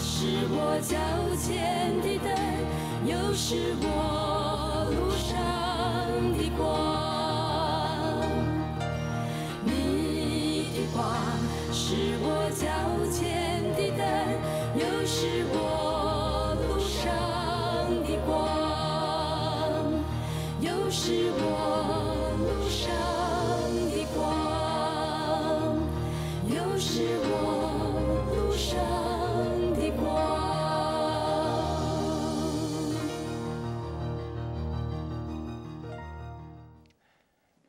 是我脚前的灯，又是我路上的光。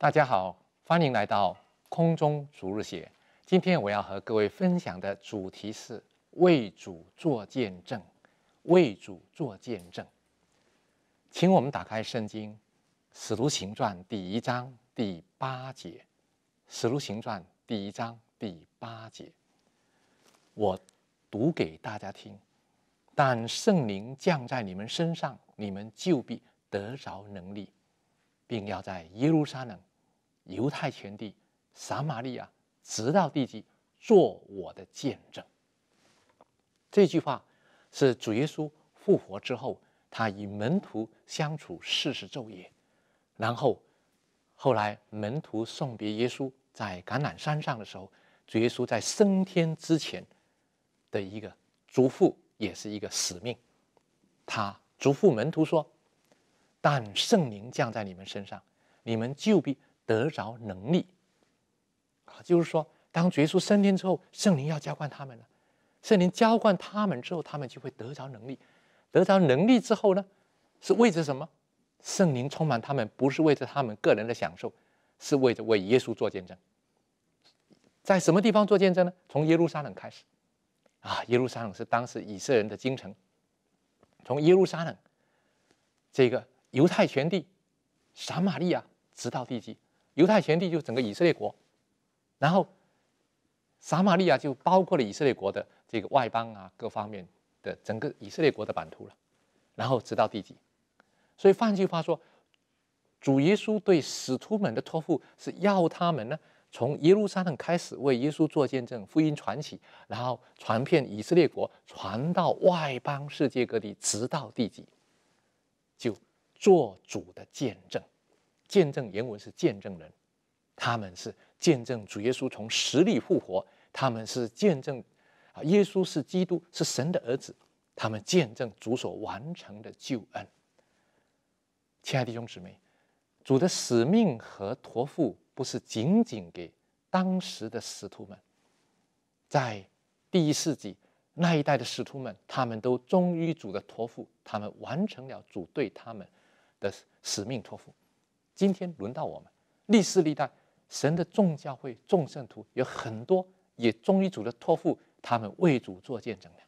大家好，欢迎来到空中逐日学。今天我要和各位分享的主题是为主做见证，为主做见证。请我们打开圣经《使徒行传》第一章第八节，《使徒行传》第一章第八节。我读给大家听。但圣灵降在你们身上，你们就必得着能力，并要在耶路撒冷。犹太全地，撒玛利亚直到地极，做我的见证。这句话是主耶稣复活之后，他与门徒相处四十昼夜，然后后来门徒送别耶稣在橄榄山上的时候，主耶稣在升天之前的一个嘱咐，也是一个使命。他嘱咐门徒说：“但圣灵降在你们身上，你们就必。”得着能力，啊，就是说，当耶稣升天之后，圣灵要浇灌他们了。圣灵浇灌他们之后，他们就会得着能力。得着能力之后呢，是为着什么？圣灵充满他们，不是为着他们个人的享受，是为着为耶稣做见证。在什么地方做见证呢？从耶路撒冷开始，啊，耶路撒冷是当时以色列人的京城。从耶路撒冷，这个犹太全地，撒玛利亚，直到地基，犹太全地就整个以色列国，然后撒玛利亚就包括了以色列国的这个外邦啊各方面的整个以色列国的版图了，然后直到地极。所以换句话说，主耶稣对使徒们的托付是要他们呢从耶路撒冷开始为耶稣做见证，福音传起，然后传遍以色列国，传到外邦世界各地，直到地极，就做主的见证。见证原文是见证人，他们是见证主耶稣从死里复活，他们是见证啊，耶稣是基督，是神的儿子，他们见证主所完成的救恩。亲爱弟兄姊妹，主的使命和托付不是仅仅给当时的使徒们，在第一世纪那一代的使徒们，他们都忠于主的托付，他们完成了主对他们的使命托付。今天轮到我们，历世历代神的众教会、众圣徒有很多也忠于主的托付，他们为主做见证的。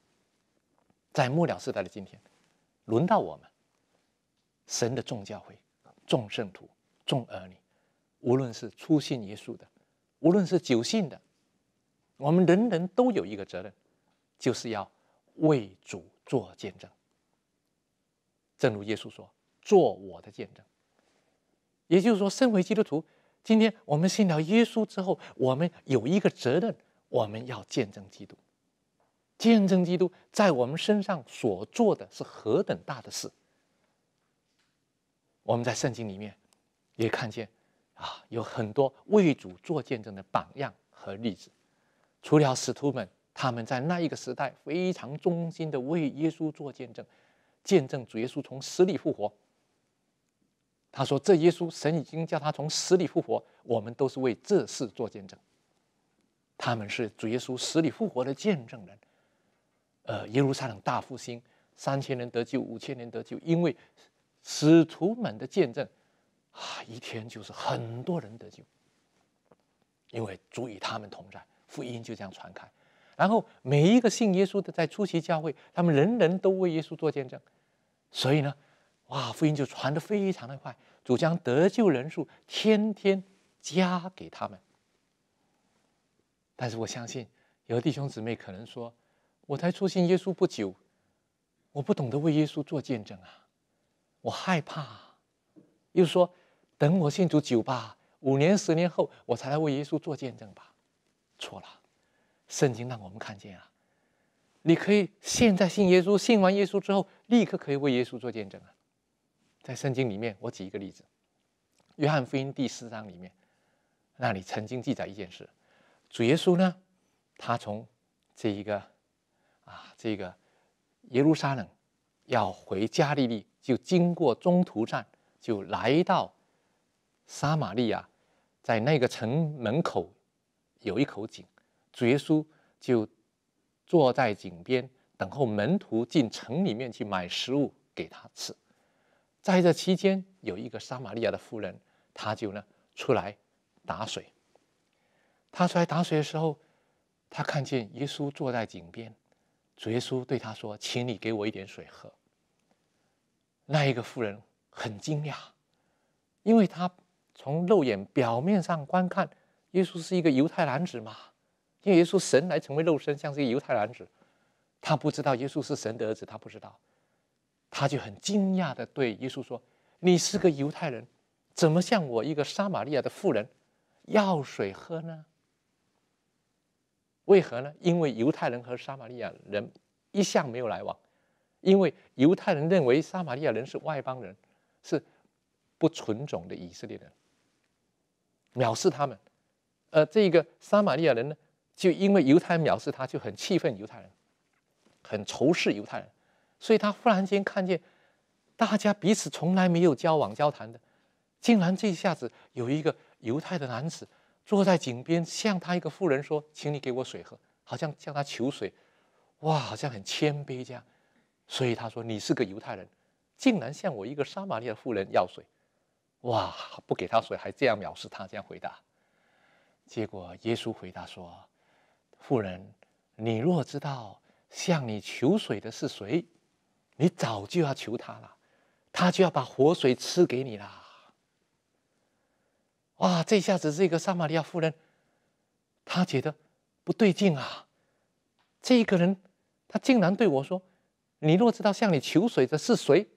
在末了时代的今天，轮到我们，神的众教会、众圣徒、众儿女，无论是初信耶稣的，无论是久信的，我们人人都有一个责任，就是要为主做见证。正如耶稣说：“做我的见证。”也就是说，身为基督徒，今天我们信了耶稣之后，我们有一个责任，我们要见证基督。见证基督在我们身上所做的是何等大的事。我们在圣经里面也看见，啊，有很多为主做见证的榜样和例子。除了使徒们，他们在那一个时代非常忠心的为耶稣做见证，见证主耶稣从死里复活。他说：“这耶稣，神已经叫他从死里复活，我们都是为这事做见证。他们是主耶稣死里复活的见证人。呃，耶路撒冷大复兴，三千人得救，五千人得救，因为使徒们的见证啊，一天就是很多人得救。因为主与他们同在，福音就这样传开。然后每一个信耶稣的在出席教会，他们人人都为耶稣做见证。所以呢。”哇！福音就传得非常的快，主将得救人数天天加给他们。但是我相信，有弟兄姊妹可能说：“我才出信耶稣不久，我不懂得为耶稣做见证啊，我害怕。”又说：“等我信主久吧，五年、十年后，我才来为耶稣做见证吧。”错了，圣经让我们看见啊，你可以现在信耶稣，信完耶稣之后，立刻可以为耶稣做见证啊。在圣经里面，我举一个例子，《约翰福音》第四章里面，那里曾经记载一件事：主耶稣呢，他从这一个啊这个耶路撒冷要回加利利，就经过中途站，就来到撒玛利亚，在那个城门口有一口井，主耶稣就坐在井边等候门徒进城里面去买食物给他吃。在这期间，有一个撒玛利亚的妇人，她就呢出来打水。他出来打水的时候，他看见耶稣坐在井边。主耶稣对他说：“请你给我一点水喝。”那一个妇人很惊讶，因为她从肉眼表面上观看，耶稣是一个犹太男子嘛。因为耶稣神来成为肉身，像是一个犹太男子，他不知道耶稣是神的儿子，他不知道。他就很惊讶地对耶稣说：“你是个犹太人，怎么向我一个撒玛利亚的妇人要水喝呢？为何呢？因为犹太人和撒玛利亚人一向没有来往，因为犹太人认为撒玛利亚人是外邦人，是不纯种的以色列人，藐视他们。而这个撒玛利亚人呢，就因为犹太人藐视他，就很气愤犹太人，很仇视犹太人。”所以，他忽然间看见，大家彼此从来没有交往交谈的，竟然这一下子有一个犹太的男子坐在井边，向他一个妇人说：“请你给我水喝。”好像向他求水，哇，好像很谦卑这样。所以他说：“你是个犹太人，竟然向我一个撒玛利亚妇人要水，哇，不给他水，还这样藐视他，这样回答。”结果，耶稣回答说：“妇人，你若知道向你求水的是谁。”你早就要求他了，他就要把活水赐给你啦。哇，这下子这个撒玛利亚夫人，她觉得不对劲啊。这个人，他竟然对我说：“你若知道向你求水的是谁，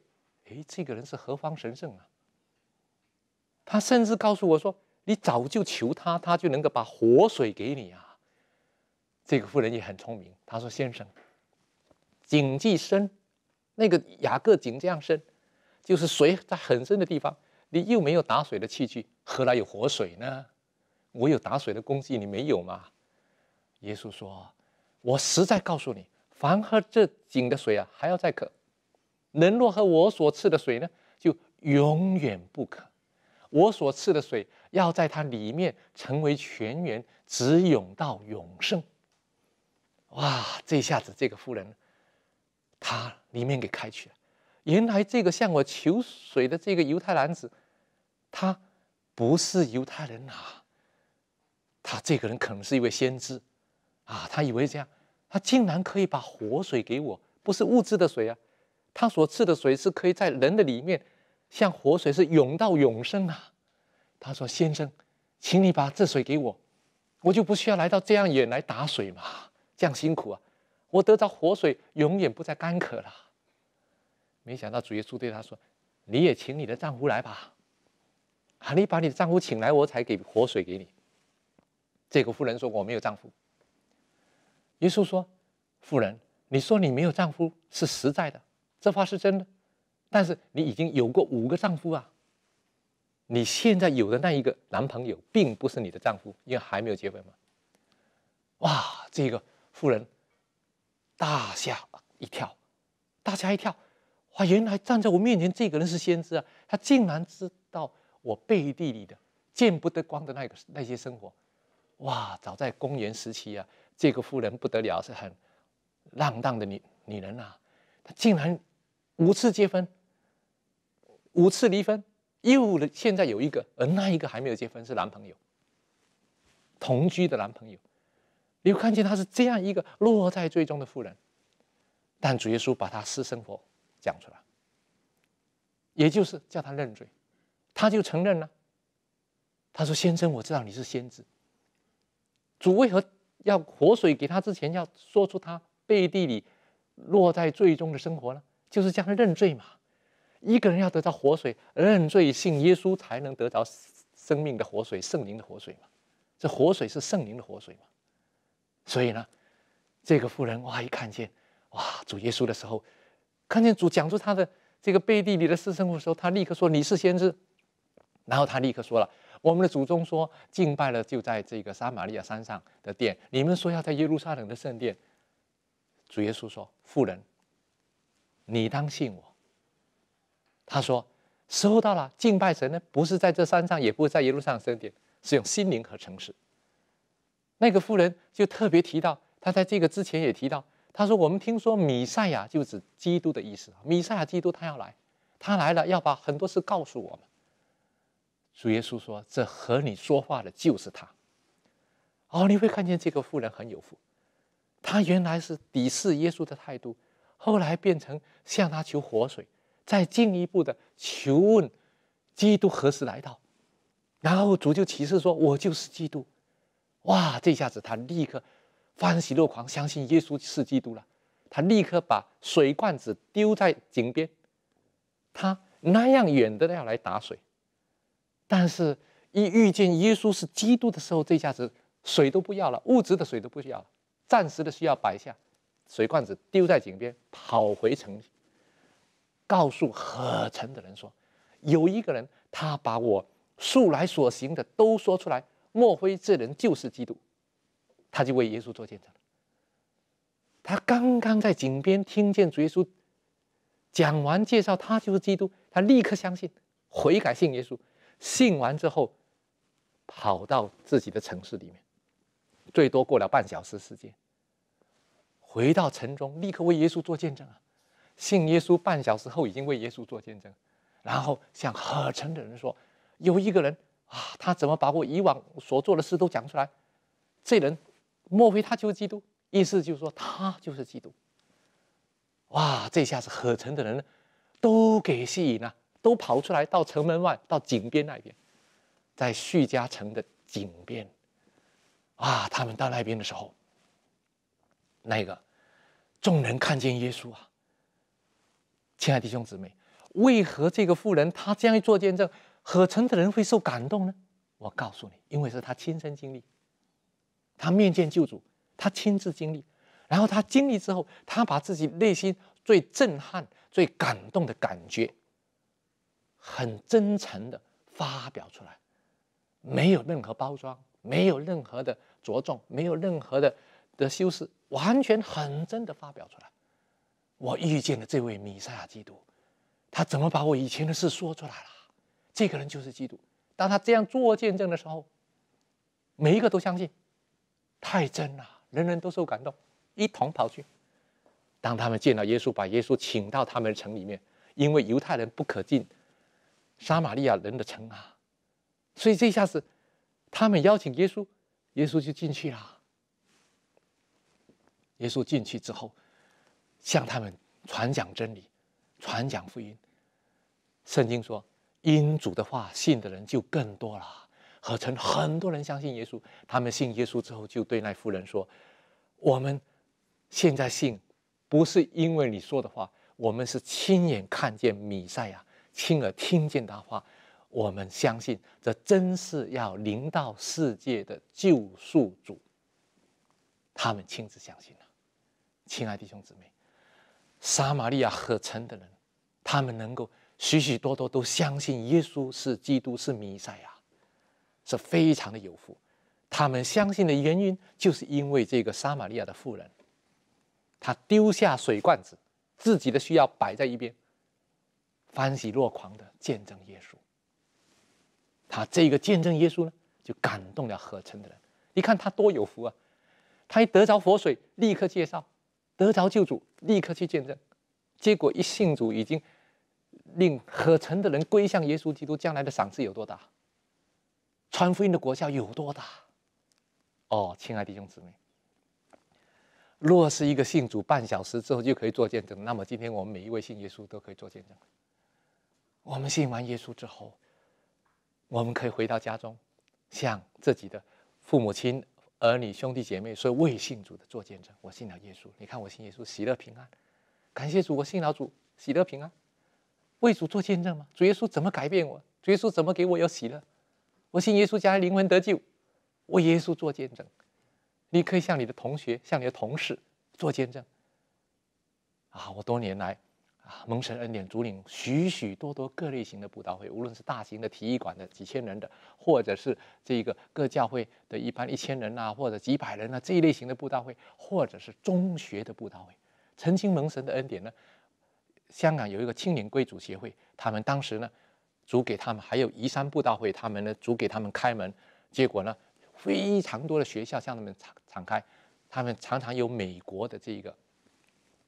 哎，这个人是何方神圣啊？”他甚至告诉我说：“你早就求他，他就能够把活水给你啊。”这个妇人也很聪明，她说：“先生，谨记深。”那个雅各井这样深，就是水在很深的地方，你又没有打水的器具，何来有活水呢？我有打水的工具，你没有吗？耶稣说：“我实在告诉你，凡喝这井的水啊，还要再渴；人若喝我所赐的水呢，就永远不渴。我所赐的水要在它里面成为泉源，直涌到永生。”哇！这下子这个妇人。他里面给开去了，原来这个向我求水的这个犹太男子，他不是犹太人啊，他这个人可能是一位先知，啊，他以为这样，他竟然可以把活水给我，不是物质的水啊，他所赐的水是可以在人的里面，像活水是涌到永生啊。他说：“先生，请你把这水给我，我就不需要来到这样远来打水嘛，这样辛苦啊。”我得着活水，永远不再干渴了。没想到主耶稣对他说：“你也请你的丈夫来吧。啊，你把你的丈夫请来，我才给活水给你。”这个妇人说：“我没有丈夫。”耶稣说：“妇人，你说你没有丈夫是实在的，这话是真的。但是你已经有过五个丈夫啊。你现在有的那一个男朋友，并不是你的丈夫，因为还没有结婚嘛。”哇，这个妇人。大吓一跳，大吓一跳，哇！原来站在我面前这个人是先知啊，他竟然知道我背地里的见不得光的那个那些生活，哇！早在公元时期啊，这个夫人不得了，是很浪荡的女女人啊，她竟然五次结婚，五次离婚，又现在有一个，而那一个还没有结婚是男朋友，同居的男朋友。你又看见他是这样一个落在最终的妇人，但主耶稣把他私生活讲出来，也就是叫他认罪，他就承认了。他说：“先生，我知道你是先知。主为何要活水给他之前，要说出他背地里落在最终的生活呢？就是叫他认罪嘛。一个人要得到活水，认罪信耶稣才能得到生命的活水，圣灵的活水嘛。这活水是圣灵的活水嘛。”所以呢，这个妇人哇一看见哇主耶稣的时候，看见主讲出他的这个背地里的私生活的时候，他立刻说你是先知，然后他立刻说了我们的祖宗说敬拜了就在这个撒玛利亚山上的殿，你们说要在耶路撒冷的圣殿。主耶稣说，妇人，你当信我。他说收到了，敬拜神呢，不是在这山上，也不是在耶路撒冷圣殿，是用心灵和诚实。那个妇人就特别提到，她在这个之前也提到，她说：“我们听说米赛亚就指基督的意思，米赛亚基督他要来，他来了要把很多事告诉我们。”主耶稣说：“这和你说话的就是他。”哦，你会看见这个妇人很有福，她原来是敌视耶稣的态度，后来变成向他求活水，再进一步的求问基督何时来到，然后主就启示说：“我就是基督。”哇！这下子他立刻欢喜若狂，相信耶稣是基督了。他立刻把水罐子丢在井边。他那样远的要来打水，但是一遇见耶稣是基督的时候，这下子水都不要了，物质的水都不需要了，暂时的需要摆下，水罐子丢在井边，跑回城里，告诉很城的人说：“有一个人，他把我素来所行的都说出来。”莫非这人就是基督？他就为耶稣做见证了。他刚刚在井边听见主耶稣讲完介绍，他就是基督，他立刻相信，悔改信耶稣。信完之后，跑到自己的城市里面，最多过了半小时时间，回到城中，立刻为耶稣做见证啊！信耶稣半小时后已经为耶稣做见证，然后向很城的人说：“有一个人。”啊，他怎么把我以往所做的事都讲出来？这人，莫非他就是基督？意思就是说，他就是基督。哇，这下子可城的人都给吸引了，都跑出来到城门外，到井边那边，在叙家城的井边。啊，他们到那边的时候，那个众人看见耶稣啊。亲爱的弟兄姊妹，为何这个妇人她这样做见证？何曾的人会受感动呢？我告诉你，因为是他亲身经历，他面见救主，他亲自经历，然后他经历之后，他把自己内心最震撼、最感动的感觉，很真诚的发表出来，没有任何包装，没有任何的着重，没有任何的的修饰，完全很真的发表出来。我遇见的这位弥赛亚基督，他怎么把我以前的事说出来了？这个人就是基督。当他这样做见证的时候，每一个都相信，太真了，人人都受感动，一同跑去。当他们见到耶稣，把耶稣请到他们的城里面，因为犹太人不可进撒玛利亚人的城啊，所以这下子，他们邀请耶稣，耶稣就进去了。耶稣进去之后，向他们传讲真理，传讲福音。圣经说。因主的话信的人就更多了，合成很多人相信耶稣。他们信耶稣之后，就对那妇人说：“我们现在信，不是因为你说的话，我们是亲眼看见米赛亚，亲耳听见他话，我们相信这真是要临到世界的救赎主。”他们亲自相信了。亲爱弟兄姊妹，撒玛利亚合成的人，他们能够。许许多多都相信耶稣是基督是弥赛亚，是非常的有福。他们相信的原因，就是因为这个撒玛利亚的妇人，她丢下水罐子，自己的需要摆在一边，欢喜若狂的见证耶稣。她这个见证耶稣呢，就感动了合城的人。你看她多有福啊！她一得着佛水，立刻介绍；得着救主，立刻去见证。结果一信主已经。令可成的人归向耶稣基督，将来的赏赐有多大？传福音的国效有多大？哦，亲爱的弟兄姊妹，若是一个信主半小时之后就可以做见证，那么今天我们每一位信耶稣都可以做见证。我们信完耶稣之后，我们可以回到家中，向自己的父母亲、儿女、兄弟姐妹、说：“为未信主的做见证。我信了耶稣，你看我信耶稣，喜乐平安，感谢主，我信了主，喜乐平安。为主做见证吗？主耶稣怎么改变我？主耶稣怎么给我有喜乐？我信耶稣，将来灵魂得救。我耶稣做见证，你可以向你的同学、向你的同事做见证。啊，我多年来啊蒙神恩典，主领许许多多各类型的布道会，无论是大型的体育馆的几千人的，或者是这个各教会的一般一千人啊，或者几百人啊这一类型的布道会，或者是中学的布道会，曾经蒙神的恩典呢。香港有一个青年贵族协会，他们当时呢，主给他们还有移山布道会，他们呢主给他们开门，结果呢，非常多的学校向他们敞敞开，他们常常有美国的这个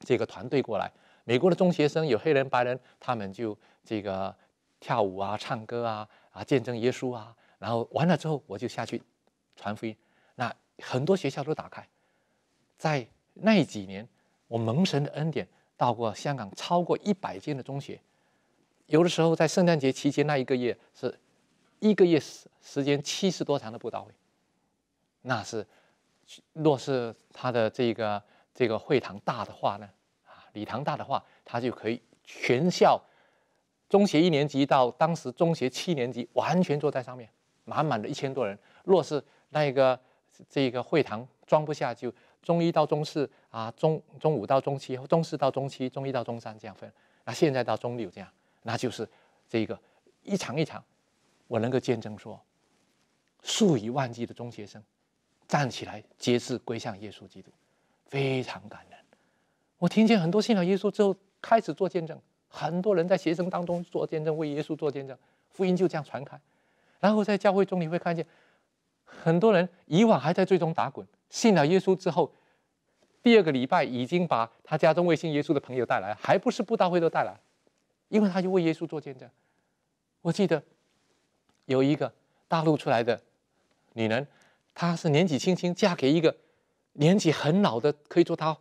这个团队过来，美国的中学生有黑人白人，他们就这个跳舞啊、唱歌啊、啊见证耶稣啊，然后完了之后我就下去传福音，那很多学校都打开，在那几年我蒙神的恩典。到过香港超过一百间的中学，有的时候在圣诞节期间那一个月是一个月时时间七十多场的布道会，那是若是他的这个这个会堂大的话呢，啊礼堂大的话，他就可以全校中学一年级到当时中学七年级完全坐在上面，满满的一千多人。若是那个这个会堂装不下，就中一到中四啊，中中五到中期，中四到中期，中一到中三这样分。那现在到中六这样，那就是这个一场一场，我能够见证说，数以万计的中学生站起来，皆是归向耶稣基督，非常感人。我听见很多信了耶稣之后开始做见证，很多人在学生当中做见证，为耶稣做见证，福音就这样传开。然后在教会中你会看见很多人以往还在最终打滚。信了耶稣之后，第二个礼拜已经把他家中未信耶稣的朋友带来，还不是布道会都带来，因为他就为耶稣做见证。我记得有一个大陆出来的女人，她是年纪轻轻嫁给一个年纪很老的，可以做她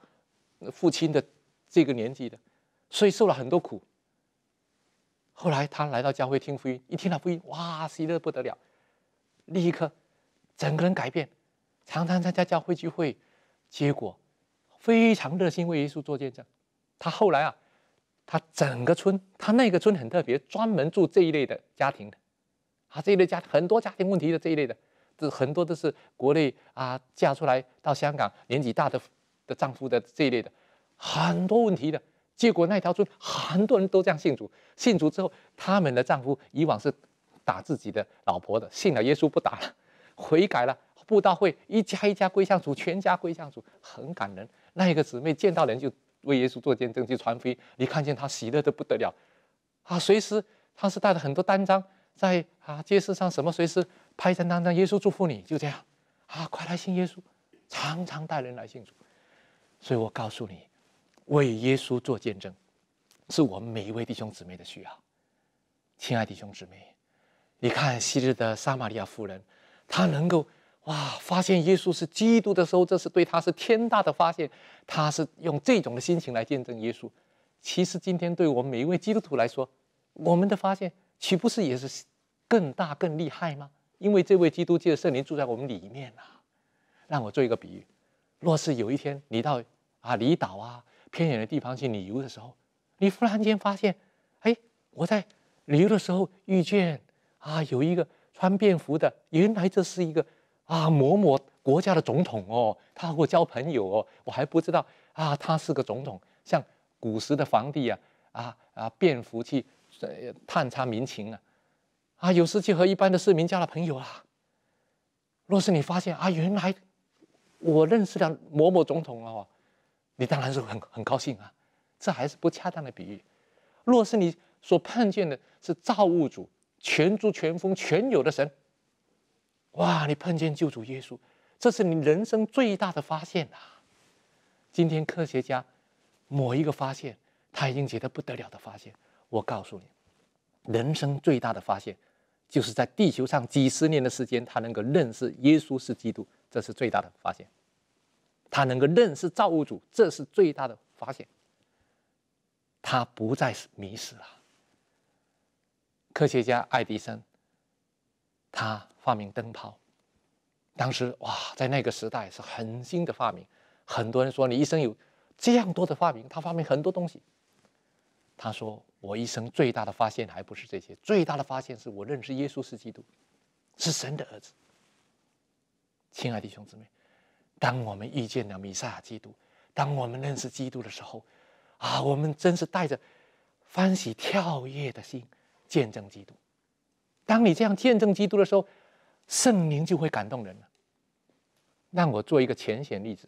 父亲的这个年纪的，所以受了很多苦。后来她来到教会听福音，一听到福音，哇，喜乐不得了，立刻整个人改变。常常参加教会聚会，结果非常热心为耶稣做见证。他后来啊，他整个村，他那个村很特别，专门住这一类的家庭的。啊，这一类家很多家庭问题的这一类的，这很多都是国内啊嫁出来到香港年纪大的的丈夫的这一类的，很多问题的。结果那条村很多人都这样信主，信主之后，他们的丈夫以往是打自己的老婆的，信了耶稣不打了，悔改了。布道会一家一家归向主，全家归向主，很感人。那一个姊妹见到人就为耶稣做见证，就传福音。你看见她喜乐的不得了，啊！随时他是带了很多单张，在啊街市上什么随时拍一张单张耶稣祝福你，就这样，啊！快来信耶稣，常常带人来信主。所以我告诉你，为耶稣做见证，是我们每一位弟兄姊妹的需要。亲爱弟兄姊妹，你看昔日的撒玛利亚妇人，她能够。哇！发现耶稣是基督的时候，这是对他是天大的发现。他是用这种的心情来见证耶稣。其实今天对我们每一位基督徒来说，我们的发现岂不是也是更大、更厉害吗？因为这位基督界的圣灵住在我们里面啊！让我做一个比喻：若是有一天你到啊离岛啊偏远的地方去旅游的时候，你忽然间发现，哎，我在旅游的时候遇见啊有一个穿便服的，原来这是一个。啊，某某国家的总统哦，他和我交朋友哦，我还不知道啊，他是个总统，像古时的皇帝啊，啊啊，便服去呃探查民情啊，啊，有时去和一般的市民交了朋友啊。若是你发现啊，原来我认识了某某总统哦，你当然是很很高兴啊，这还是不恰当的比喻。若是你所碰见的是造物主，全族全封全有的神。哇！你碰见救主耶稣，这是你人生最大的发现啊！今天科学家某一个发现，他已经觉得不得了的发现。我告诉你，人生最大的发现，就是在地球上几十年的时间，他能够认识耶稣是基督，这是最大的发现。他能够认识造物主，这是最大的发现。他不再是迷失了。科学家爱迪生，他。发明灯泡，当时哇，在那个时代是很新的发明。很多人说你一生有这样多的发明，他发明很多东西。他说：“我一生最大的发现还不是这些，最大的发现是我认识耶稣是基督，是神的儿子。”亲爱的弟兄姊妹，当我们遇见了弥赛亚基督，当我们认识基督的时候，啊，我们真是带着欢喜跳跃的心见证基督。当你这样见证基督的时候，圣灵就会感动人了。让我做一个浅显例子：，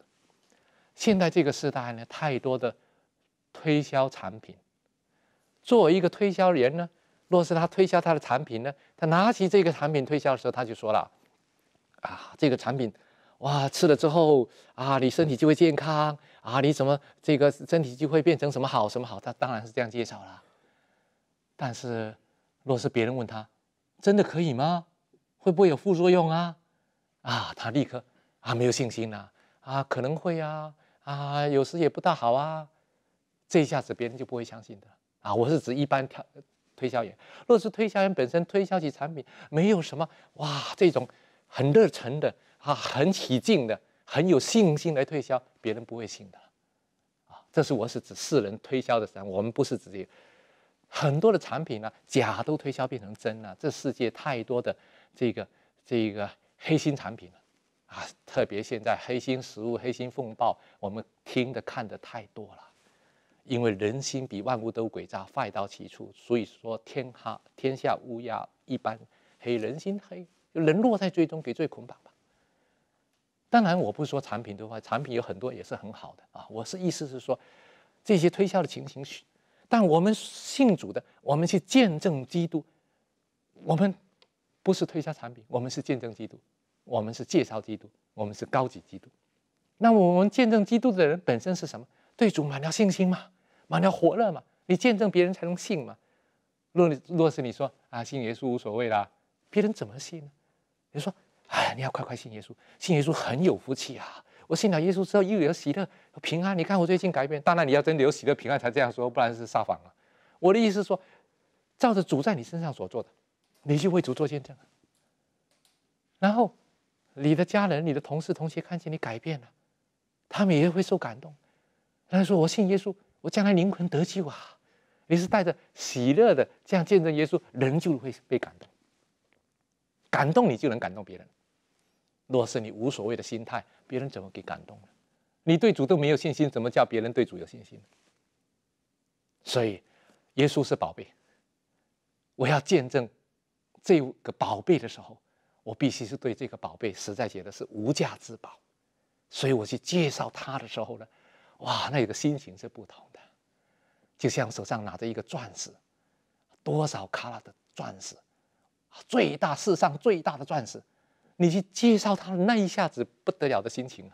现在这个时代呢，太多的推销产品。作为一个推销员呢，若是他推销他的产品呢，他拿起这个产品推销的时候，他就说了：“啊，这个产品，哇，吃了之后啊，你身体就会健康啊，你怎么这个身体就会变成什么好什么好。”他当然是这样介绍了。但是，若是别人问他：“真的可以吗？”会不会有副作用啊？啊，他立刻啊没有信心了啊，可能会啊啊，有时也不大好啊。这一下子别人就不会相信的啊。我是指一般推推销员，若是推销员本身推销起产品没有什么哇，这种很热忱的啊，很起劲的，很有信心来推销，别人不会信的啊。这是我是指世人推销的时候，我们不是直接很多的产品呢，假都推销变成真了，这世界太多的。这个这一个黑心产品了啊！特别现在黑心食物、黑心风暴，我们听的、看的太多了。因为人心比万物都诡诈，坏到极处，所以说天哈，天下乌鸦一般黑，人心黑，人落在最终给罪捆绑吧。当然，我不是说产品的话，产品有很多也是很好的啊。我是意思是说这些推销的情形，但我们信主的，我们去见证基督，我们。不是推销产品，我们是见证基督，我们是介绍基督，我们是高级基督。那我们见证基督的人本身是什么？对主满了信心嘛，满了火热嘛。你见证别人才能信嘛。若你若是你说啊，信耶稣无所谓啦，别人怎么信呢？你说哎，你要快快信耶稣，信耶稣很有福气啊。我信了耶稣之后又有喜乐平安。你看我最近改变。当然你要真的有喜乐平安才这样说，不然是撒谎了。我的意思说，照着主在你身上所做的。你去为主做见证，然后你的家人、你的同事、同学看见你改变了，他们也会受感动。他说：“我信耶稣，我将来灵魂得救啊！”你是带着喜乐的这样见证耶稣，人就会被感动。感动你就能感动别人。若是你无所谓的心态，别人怎么给感动呢？你对主都没有信心，怎么叫别人对主有信心呢？所以，耶稣是宝贝，我要见证。这个宝贝的时候，我必须是对这个宝贝实在觉得是无价之宝，所以我去介绍它的时候呢，哇，那个的心情是不同的，就像手上拿着一个钻石，多少卡拉的钻石，最大世上最大的钻石，你去介绍它的那一下子不得了的心情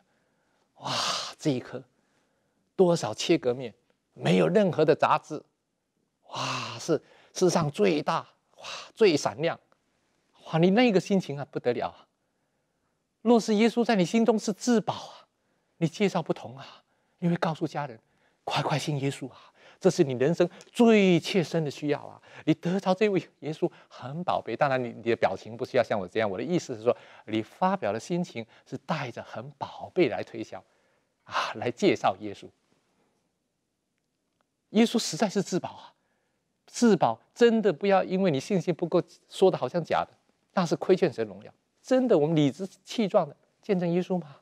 哇，这一颗多少切割面，没有任何的杂质，哇，是世上最大。哇，最闪亮！哇，你那个心情啊，不得了啊！若是耶稣在你心中是至宝啊，你介绍不同啊，你会告诉家人：快快信耶稣啊！这是你人生最切身的需要啊！你得到这位耶稣很宝贝。当然，你你的表情不需要像我这样。我的意思是说，你发表的心情是带着很宝贝来推销啊，来介绍耶稣。耶稣实在是至宝啊！自保真的不要，因为你信心不够，说的好像假的，那是亏欠神荣耀。真的，我们理直气壮的见证耶稣吗？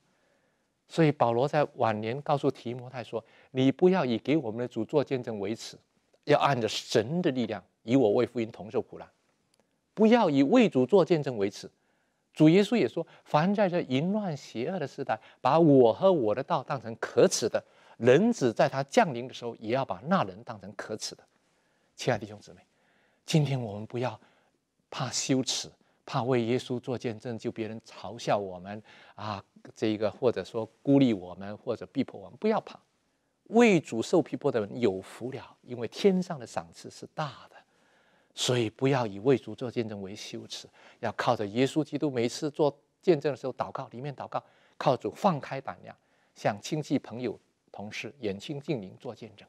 所以保罗在晚年告诉提摩太说：“你不要以给我们的主做见证为耻，要按着神的力量，以我为福音同受苦难。不要以为主做见证为耻。主耶稣也说：凡在这淫乱邪恶的时代，把我和我的道当成可耻的，人子在他降临的时候，也要把那人当成可耻的。”亲爱的弟兄姊妹，今天我们不要怕羞耻，怕为耶稣做见证就别人嘲笑我们啊，这个或者说孤立我们，或者逼迫我们，不要怕。为主受逼迫的人有福了，因为天上的赏赐是大的。所以不要以为为主做见证为羞耻，要靠着耶稣基督，每次做见证的时候祷告，里面祷告，靠主放开胆量，向亲戚朋友、同事、远亲近邻做见证。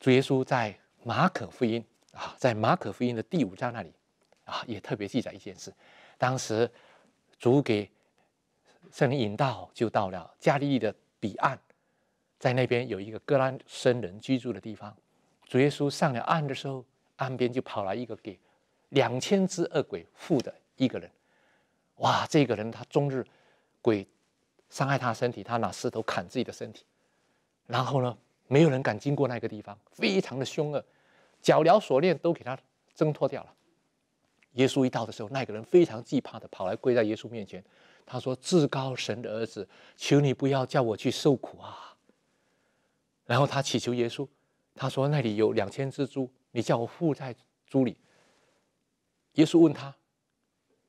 主耶稣在马可福音啊，在马可福音的第五章那里啊，也特别记载一件事。当时主给圣灵引导，就到了加利利的彼岸，在那边有一个哥兰森人居住的地方。主耶稣上了岸的时候，岸边就跑来一个给两千只恶鬼附的一个人。哇，这个人他终日鬼伤害他身体，他拿石头砍自己的身体，然后呢？没有人敢经过那个地方，非常的凶恶，脚镣锁链都给他挣脱掉了。耶稣一到的时候，那个人非常惧怕的跑来跪在耶稣面前，他说：“至高神的儿子，求你不要叫我去受苦啊！”然后他祈求耶稣，他说：“那里有两千只猪，你叫我附在猪里。”耶稣问他，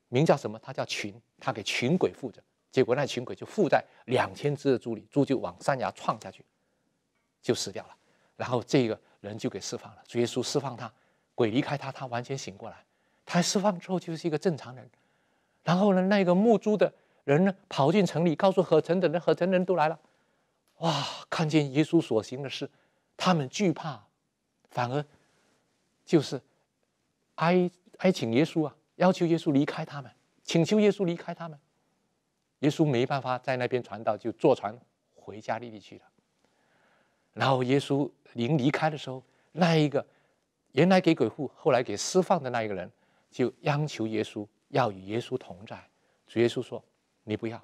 名叫什么？他叫群，他给群鬼附着，结果那群鬼就附在两千只的猪里，猪就往山崖撞下去。就死掉了，然后这个人就给释放了。主耶稣释放他，鬼离开他，他完全醒过来。他释放之后就是一个正常人。然后呢，那个木猪的人呢，跑进城里，告诉何城的人，何城人都来了。哇，看见耶稣所行的事，他们惧怕，反而就是哀哀请耶稣啊，要求耶稣离开他们，请求耶稣离开他们。耶稣没办法在那边传道，就坐船回家利里去了。然后耶稣临离开的时候，那一个原来给鬼户，后来给释放的那一个人，就央求耶稣要与耶稣同在。主耶稣说：“你不要，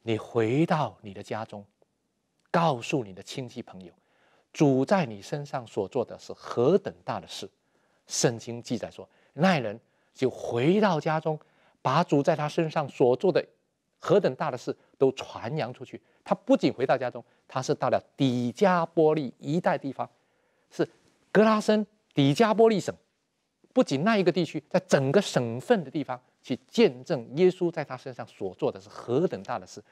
你回到你的家中，告诉你的亲戚朋友，主在你身上所做的是何等大的事。”圣经记载说，那人就回到家中，把主在他身上所做的。何等大的事都传扬出去。他不仅回到家中，他是到了底加波利一带地方，是格拉森底加波利省。不仅那一个地区，在整个省份的地方去见证耶稣在他身上所做的是何等大的事。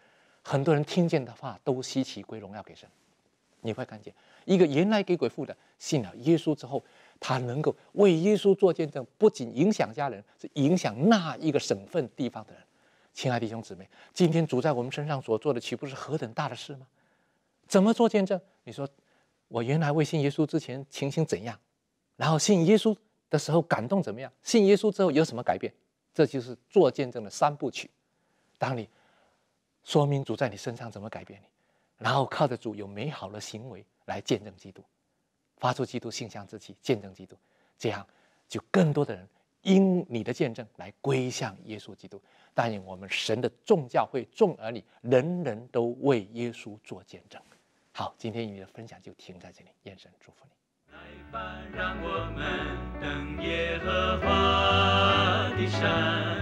很多人听见的话都稀奇归荣耀给神。你会看见一个原来给鬼附的信了耶稣之后，他能够为耶稣做见证，不仅影响家人，是影响那一个省份地方的人。亲爱的弟兄姊妹，今天主在我们身上所做的，岂不是何等大的事吗？怎么做见证？你说，我原来信耶稣之前情形怎样？然后信耶稣的时候感动怎么样？信耶稣之后有什么改变？这就是做见证的三部曲。当你说明主在你身上怎么改变你，然后靠着主有美好的行为来见证基督，发出基督信向之气，见证基督，这样就更多的人。因你的见证来归向耶稣基督，带领我们神的众教会、众儿女，人人都为耶稣做见证。好，今天与你的分享就停在这里，愿神祝福你。来吧，让我我们们耶和华的山，